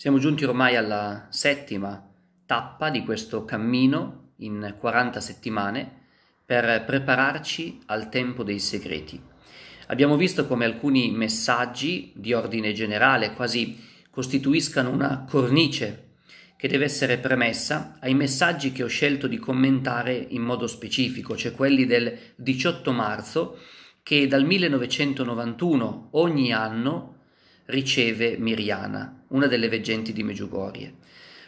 Siamo giunti ormai alla settima tappa di questo cammino in 40 settimane per prepararci al tempo dei segreti. Abbiamo visto come alcuni messaggi di ordine generale quasi costituiscano una cornice che deve essere premessa ai messaggi che ho scelto di commentare in modo specifico, cioè quelli del 18 marzo che dal 1991 ogni anno riceve Miriana, una delle veggenti di Meggiugorie.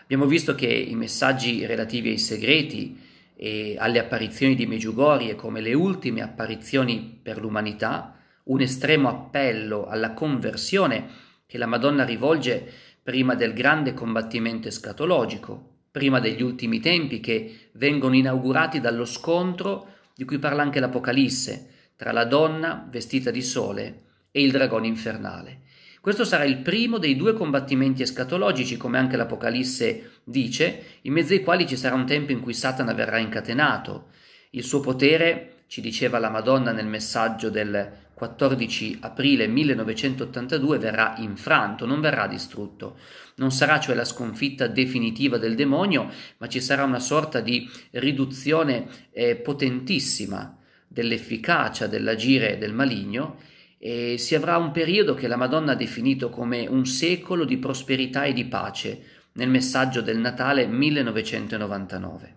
Abbiamo visto che i messaggi relativi ai segreti e alle apparizioni di Meggiugorie come le ultime apparizioni per l'umanità, un estremo appello alla conversione che la Madonna rivolge prima del grande combattimento escatologico, prima degli ultimi tempi che vengono inaugurati dallo scontro di cui parla anche l'Apocalisse, tra la donna vestita di sole e il dragone infernale. Questo sarà il primo dei due combattimenti escatologici, come anche l'Apocalisse dice, in mezzo ai quali ci sarà un tempo in cui Satana verrà incatenato. Il suo potere, ci diceva la Madonna nel messaggio del 14 aprile 1982 verrà infranto, non verrà distrutto. Non sarà cioè la sconfitta definitiva del demonio, ma ci sarà una sorta di riduzione eh, potentissima dell'efficacia dell'agire del maligno e si avrà un periodo che la Madonna ha definito come un secolo di prosperità e di pace nel messaggio del Natale 1999.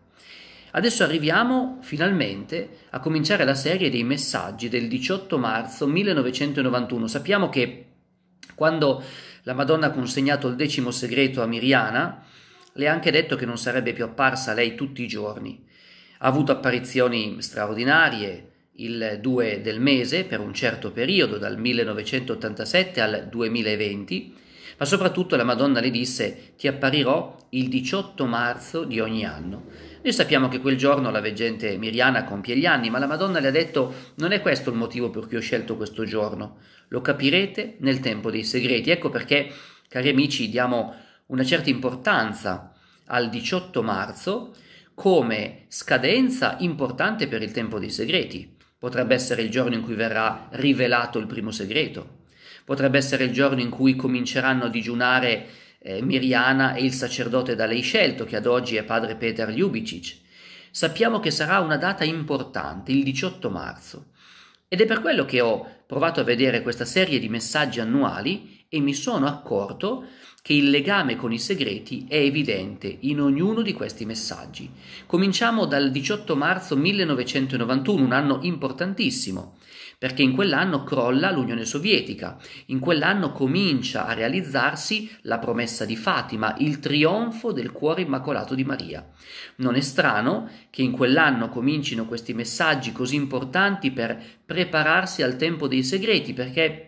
Adesso arriviamo finalmente a cominciare la serie dei messaggi del 18 marzo 1991. Sappiamo che quando la Madonna ha consegnato il decimo segreto a Miriana, le ha anche detto che non sarebbe più apparsa a lei tutti i giorni. Ha avuto apparizioni straordinarie, il 2 del mese per un certo periodo, dal 1987 al 2020, ma soprattutto la Madonna le disse ti apparirò il 18 marzo di ogni anno. Noi sappiamo che quel giorno la veggente Miriana compie gli anni, ma la Madonna le ha detto non è questo il motivo per cui ho scelto questo giorno, lo capirete nel tempo dei segreti. Ecco perché, cari amici, diamo una certa importanza al 18 marzo come scadenza importante per il tempo dei segreti. Potrebbe essere il giorno in cui verrà rivelato il primo segreto. Potrebbe essere il giorno in cui cominceranno a digiunare eh, Miriana e il sacerdote da lei scelto, che ad oggi è padre Peter Ljubicic. Sappiamo che sarà una data importante, il 18 marzo. Ed è per quello che ho provato a vedere questa serie di messaggi annuali e mi sono accorto che il legame con i segreti è evidente in ognuno di questi messaggi. Cominciamo dal 18 marzo 1991, un anno importantissimo, perché in quell'anno crolla l'Unione Sovietica, in quell'anno comincia a realizzarsi la promessa di Fatima, il trionfo del cuore immacolato di Maria. Non è strano che in quell'anno comincino questi messaggi così importanti per prepararsi al tempo dei segreti, perché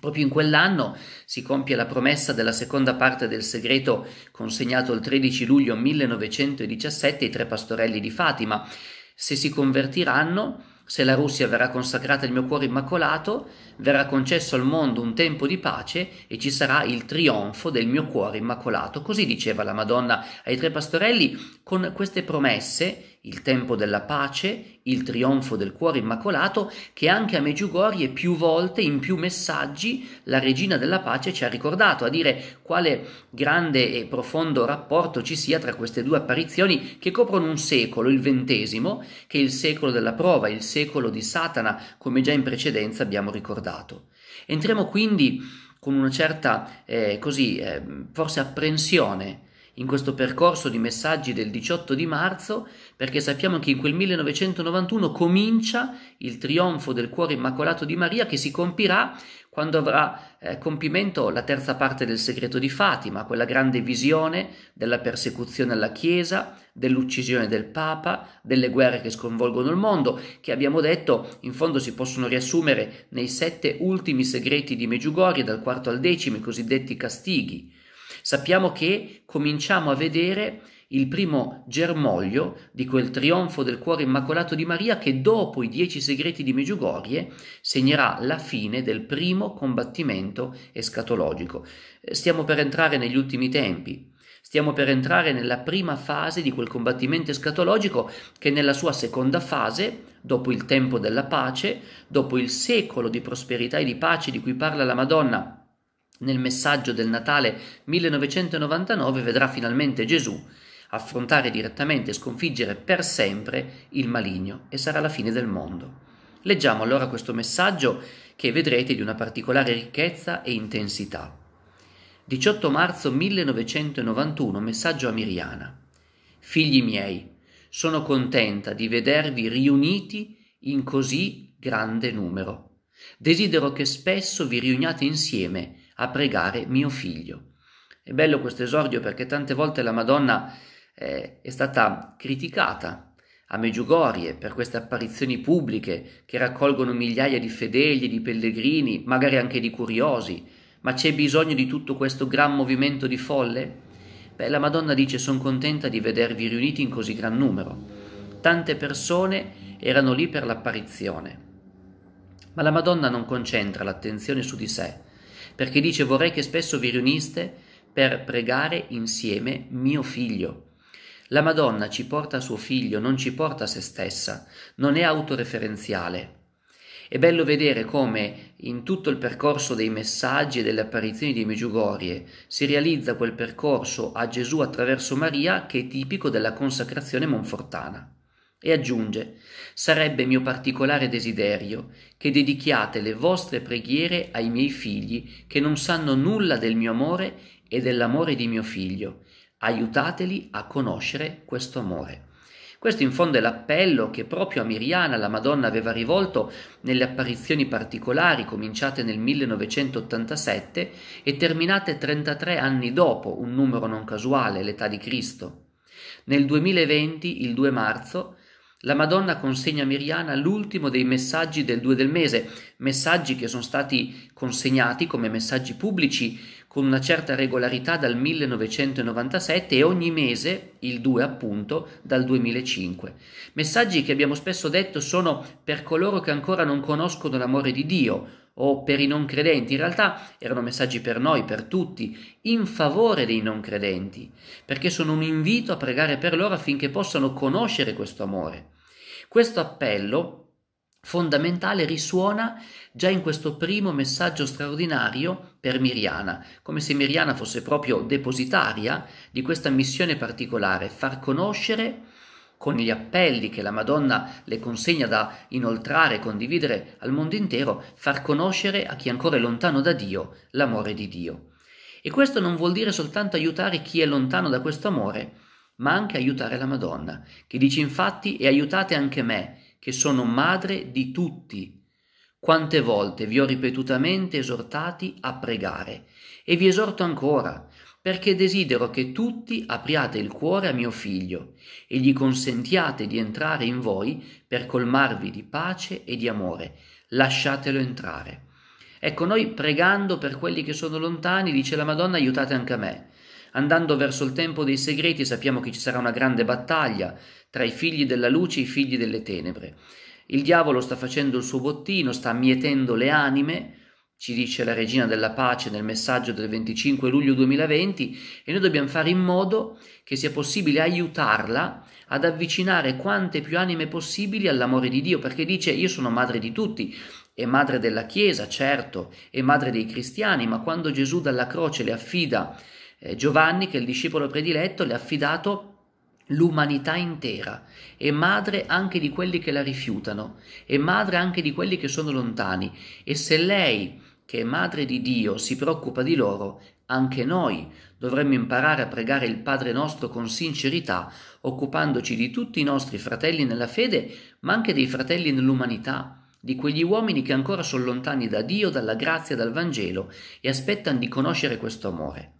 Proprio in quell'anno si compie la promessa della seconda parte del segreto consegnato il 13 luglio 1917 ai tre pastorelli di Fatima. Se si convertiranno, se la Russia verrà consacrata il mio cuore immacolato, verrà concesso al mondo un tempo di pace e ci sarà il trionfo del mio cuore immacolato. Così diceva la Madonna ai tre pastorelli con queste promesse il tempo della pace, il trionfo del cuore immacolato, che anche a Meggiugorie più volte, in più messaggi, la regina della pace ci ha ricordato, a dire quale grande e profondo rapporto ci sia tra queste due apparizioni che coprono un secolo, il ventesimo, che è il secolo della prova, il secolo di Satana, come già in precedenza abbiamo ricordato. Entriamo quindi con una certa, eh, così, eh, forse apprensione in questo percorso di messaggi del 18 di marzo, perché sappiamo che in quel 1991 comincia il trionfo del cuore immacolato di Maria che si compirà quando avrà eh, compimento la terza parte del segreto di Fatima, quella grande visione della persecuzione alla Chiesa, dell'uccisione del Papa, delle guerre che sconvolgono il mondo, che abbiamo detto in fondo si possono riassumere nei sette ultimi segreti di Meggiugorie, dal quarto al decimo, i cosiddetti castighi Sappiamo che cominciamo a vedere il primo germoglio di quel trionfo del cuore immacolato di Maria che dopo i dieci segreti di Meggiugorie segnerà la fine del primo combattimento escatologico. Stiamo per entrare negli ultimi tempi. Stiamo per entrare nella prima fase di quel combattimento escatologico che nella sua seconda fase, dopo il tempo della pace, dopo il secolo di prosperità e di pace di cui parla la Madonna nel messaggio del Natale 1999 vedrà finalmente Gesù affrontare direttamente e sconfiggere per sempre il maligno e sarà la fine del mondo. Leggiamo allora questo messaggio che vedrete di una particolare ricchezza e intensità. 18 marzo 1991, messaggio a Miriana. Figli miei, sono contenta di vedervi riuniti in così grande numero. Desidero che spesso vi riuniate insieme a pregare mio figlio. È bello questo esordio perché tante volte la Madonna eh, è stata criticata a Meggiugorie per queste apparizioni pubbliche che raccolgono migliaia di fedeli, di pellegrini, magari anche di curiosi. Ma c'è bisogno di tutto questo gran movimento di folle? Beh, la Madonna dice sono contenta di vedervi riuniti in così gran numero. Tante persone erano lì per l'apparizione. Ma la Madonna non concentra l'attenzione su di sé, perché dice vorrei che spesso vi riuniste per pregare insieme mio figlio. La Madonna ci porta a suo figlio, non ci porta a se stessa, non è autoreferenziale. È bello vedere come in tutto il percorso dei messaggi e delle apparizioni di Meggiugorie si realizza quel percorso a Gesù attraverso Maria che è tipico della consacrazione monfortana e aggiunge Sarebbe mio particolare desiderio che dedichiate le vostre preghiere ai miei figli che non sanno nulla del mio amore e dell'amore di mio figlio. Aiutateli a conoscere questo amore. Questo in fondo è l'appello che proprio a Miriana la Madonna aveva rivolto nelle apparizioni particolari cominciate nel 1987 e terminate 33 anni dopo, un numero non casuale, l'età di Cristo. Nel 2020, il 2 marzo, la Madonna consegna a Miriana l'ultimo dei messaggi del 2 del mese, messaggi che sono stati consegnati come messaggi pubblici con una certa regolarità dal 1997 e ogni mese, il 2 appunto, dal 2005. Messaggi che abbiamo spesso detto sono per coloro che ancora non conoscono l'amore di Dio, o per i non credenti, in realtà erano messaggi per noi, per tutti, in favore dei non credenti, perché sono un invito a pregare per loro affinché possano conoscere questo amore. Questo appello fondamentale risuona già in questo primo messaggio straordinario per Miriana, come se Miriana fosse proprio depositaria di questa missione particolare, far conoscere con gli appelli che la Madonna le consegna da inoltrare e condividere al mondo intero, far conoscere a chi ancora è lontano da Dio l'amore di Dio. E questo non vuol dire soltanto aiutare chi è lontano da questo amore, ma anche aiutare la Madonna, che dice infatti e aiutate anche me, che sono madre di tutti. Quante volte vi ho ripetutamente esortati a pregare, e vi esorto ancora, perché desidero che tutti apriate il cuore a mio figlio e gli consentiate di entrare in voi per colmarvi di pace e di amore. Lasciatelo entrare. Ecco, noi pregando per quelli che sono lontani, dice la Madonna, aiutate anche a me. Andando verso il tempo dei segreti sappiamo che ci sarà una grande battaglia tra i figli della luce e i figli delle tenebre. Il diavolo sta facendo il suo bottino, sta mietendo le anime, ci dice la regina della pace nel messaggio del 25 luglio 2020 e noi dobbiamo fare in modo che sia possibile aiutarla ad avvicinare quante più anime possibili all'amore di Dio, perché dice io sono madre di tutti, è madre della Chiesa, certo, è madre dei cristiani, ma quando Gesù dalla croce le affida eh, Giovanni, che è il discepolo prediletto, le ha affidato l'umanità intera, è madre anche di quelli che la rifiutano, è madre anche di quelli che sono lontani e se lei che è madre di Dio, si preoccupa di loro, anche noi dovremmo imparare a pregare il Padre nostro con sincerità, occupandoci di tutti i nostri fratelli nella fede, ma anche dei fratelli nell'umanità, di quegli uomini che ancora sono lontani da Dio, dalla grazia, dal Vangelo e aspettano di conoscere questo amore.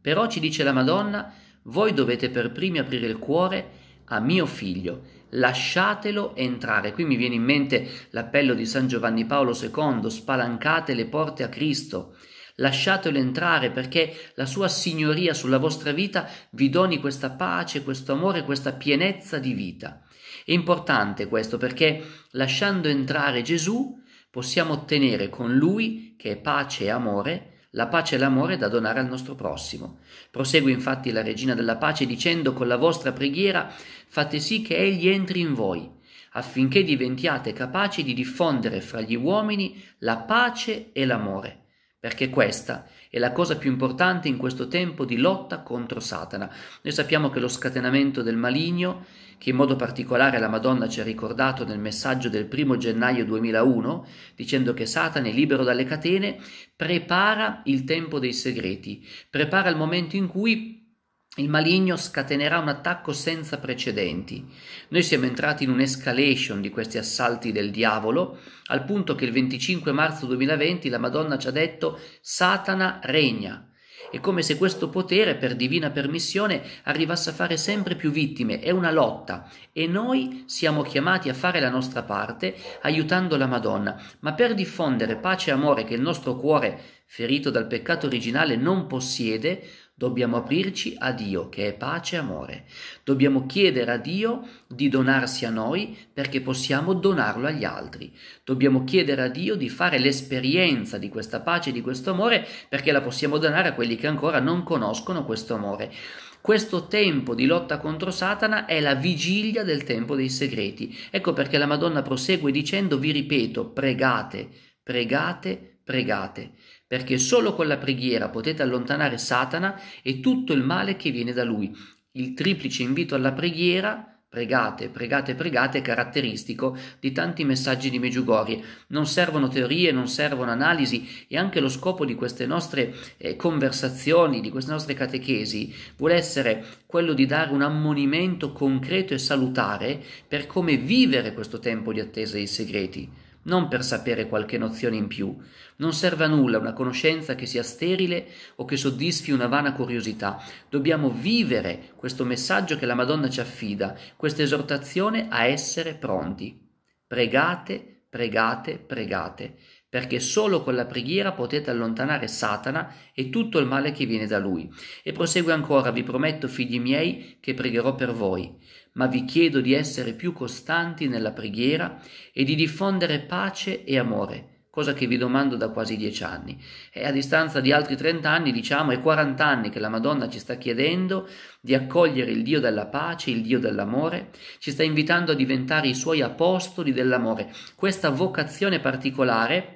Però ci dice la Madonna, voi dovete per primi aprire il cuore a mio figlio lasciatelo entrare. Qui mi viene in mente l'appello di San Giovanni Paolo II, spalancate le porte a Cristo, lasciatelo entrare perché la sua signoria sulla vostra vita vi doni questa pace, questo amore, questa pienezza di vita. È importante questo perché lasciando entrare Gesù possiamo ottenere con lui, che è pace e amore, la pace e l'amore da donare al nostro prossimo. Prosegue infatti la Regina della Pace dicendo con la vostra preghiera fate sì che Egli entri in voi, affinché diventiate capaci di diffondere fra gli uomini la pace e l'amore, perché questa è la cosa più importante in questo tempo di lotta contro Satana. Noi sappiamo che lo scatenamento del maligno che in modo particolare la Madonna ci ha ricordato nel messaggio del 1 gennaio 2001, dicendo che Satana è libero dalle catene, prepara il tempo dei segreti, prepara il momento in cui il maligno scatenerà un attacco senza precedenti. Noi siamo entrati in un'escalation di questi assalti del diavolo, al punto che il 25 marzo 2020 la Madonna ci ha detto Satana regna. È come se questo potere, per divina permissione, arrivasse a fare sempre più vittime. È una lotta e noi siamo chiamati a fare la nostra parte aiutando la Madonna. Ma per diffondere pace e amore che il nostro cuore, ferito dal peccato originale, non possiede, Dobbiamo aprirci a Dio che è pace e amore. Dobbiamo chiedere a Dio di donarsi a noi perché possiamo donarlo agli altri. Dobbiamo chiedere a Dio di fare l'esperienza di questa pace e di questo amore perché la possiamo donare a quelli che ancora non conoscono questo amore. Questo tempo di lotta contro Satana è la vigilia del tempo dei segreti. Ecco perché la Madonna prosegue dicendo, vi ripeto, pregate, pregate, pregate perché solo con la preghiera potete allontanare Satana e tutto il male che viene da lui. Il triplice invito alla preghiera pregate, pregate, pregate è caratteristico di tanti messaggi di Meggiugorie. Non servono teorie, non servono analisi e anche lo scopo di queste nostre eh, conversazioni, di queste nostre catechesi, vuole essere quello di dare un ammonimento concreto e salutare per come vivere questo tempo di attesa dei segreti non per sapere qualche nozione in più. Non serve a nulla una conoscenza che sia sterile o che soddisfi una vana curiosità. Dobbiamo vivere questo messaggio che la Madonna ci affida, questa esortazione a essere pronti. Pregate, pregate, pregate perché solo con la preghiera potete allontanare Satana e tutto il male che viene da lui. E prosegue ancora, vi prometto, figli miei, che pregherò per voi, ma vi chiedo di essere più costanti nella preghiera e di diffondere pace e amore cosa che vi domando da quasi dieci anni. E a distanza di altri trent'anni, diciamo, e quarant'anni che la Madonna ci sta chiedendo di accogliere il Dio della pace, il Dio dell'amore, ci sta invitando a diventare i suoi apostoli dell'amore. Questa vocazione particolare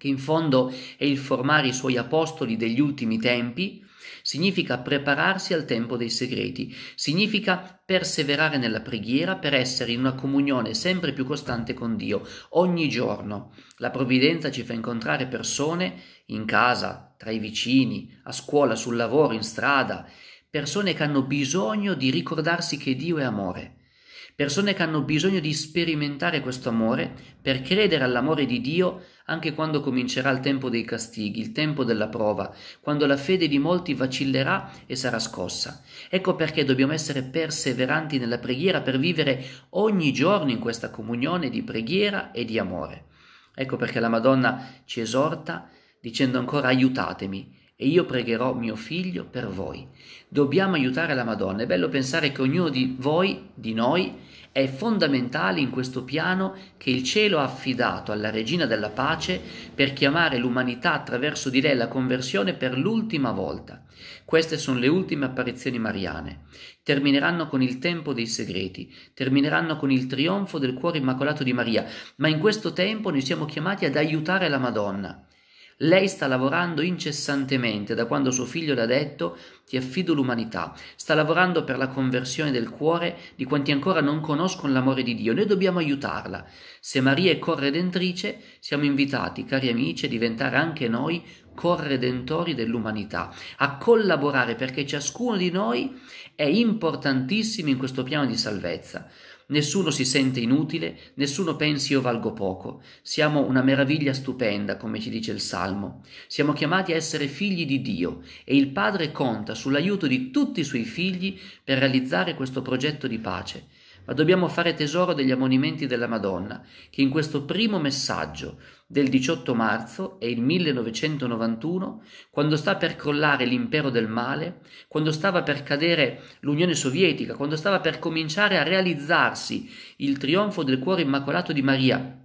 che in fondo è il formare i suoi apostoli degli ultimi tempi, significa prepararsi al tempo dei segreti, significa perseverare nella preghiera per essere in una comunione sempre più costante con Dio, ogni giorno. La provvidenza ci fa incontrare persone in casa, tra i vicini, a scuola, sul lavoro, in strada, persone che hanno bisogno di ricordarsi che Dio è amore persone che hanno bisogno di sperimentare questo amore per credere all'amore di Dio anche quando comincerà il tempo dei castighi, il tempo della prova, quando la fede di molti vacillerà e sarà scossa. Ecco perché dobbiamo essere perseveranti nella preghiera per vivere ogni giorno in questa comunione di preghiera e di amore. Ecco perché la Madonna ci esorta dicendo ancora aiutatemi e io pregherò mio figlio per voi. Dobbiamo aiutare la Madonna. È bello pensare che ognuno di voi, di noi, è fondamentale in questo piano che il cielo ha affidato alla Regina della Pace per chiamare l'umanità attraverso di lei alla conversione per l'ultima volta. Queste sono le ultime apparizioni mariane. Termineranno con il tempo dei segreti, termineranno con il trionfo del cuore immacolato di Maria, ma in questo tempo noi siamo chiamati ad aiutare la Madonna lei sta lavorando incessantemente da quando suo figlio le ha detto ti affido l'umanità, sta lavorando per la conversione del cuore di quanti ancora non conoscono l'amore di Dio, noi dobbiamo aiutarla. Se Maria è corredentrice, siamo invitati, cari amici, a diventare anche noi corredentori dell'umanità, a collaborare perché ciascuno di noi è importantissimo in questo piano di salvezza. Nessuno si sente inutile, nessuno pensi io valgo poco. Siamo una meraviglia stupenda, come ci dice il Salmo. Siamo chiamati a essere figli di Dio e il Padre conta sull'aiuto di tutti i suoi figli per realizzare questo progetto di pace, ma dobbiamo fare tesoro degli ammonimenti della Madonna, che in questo primo messaggio del 18 marzo e il 1991, quando sta per crollare l'impero del male, quando stava per cadere l'Unione Sovietica, quando stava per cominciare a realizzarsi il trionfo del cuore immacolato di Maria,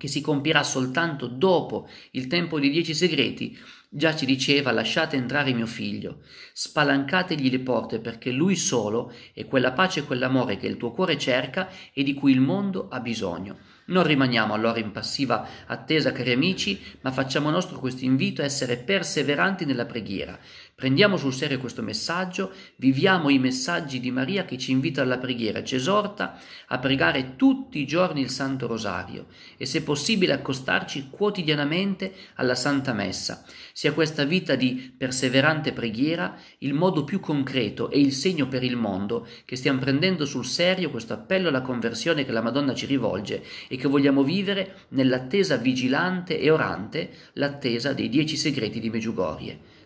che si compirà soltanto dopo il tempo dei dieci segreti, già ci diceva lasciate entrare mio figlio, spalancategli le porte perché lui solo è quella pace e quell'amore che il tuo cuore cerca e di cui il mondo ha bisogno. Non rimaniamo allora in passiva attesa, cari amici, ma facciamo nostro questo invito a essere perseveranti nella preghiera, Prendiamo sul serio questo messaggio, viviamo i messaggi di Maria che ci invita alla preghiera, ci esorta a pregare tutti i giorni il Santo Rosario e se possibile accostarci quotidianamente alla Santa Messa. Sia questa vita di perseverante preghiera il modo più concreto e il segno per il mondo che stiamo prendendo sul serio questo appello alla conversione che la Madonna ci rivolge e che vogliamo vivere nell'attesa vigilante e orante, l'attesa dei dieci segreti di Meggiugorie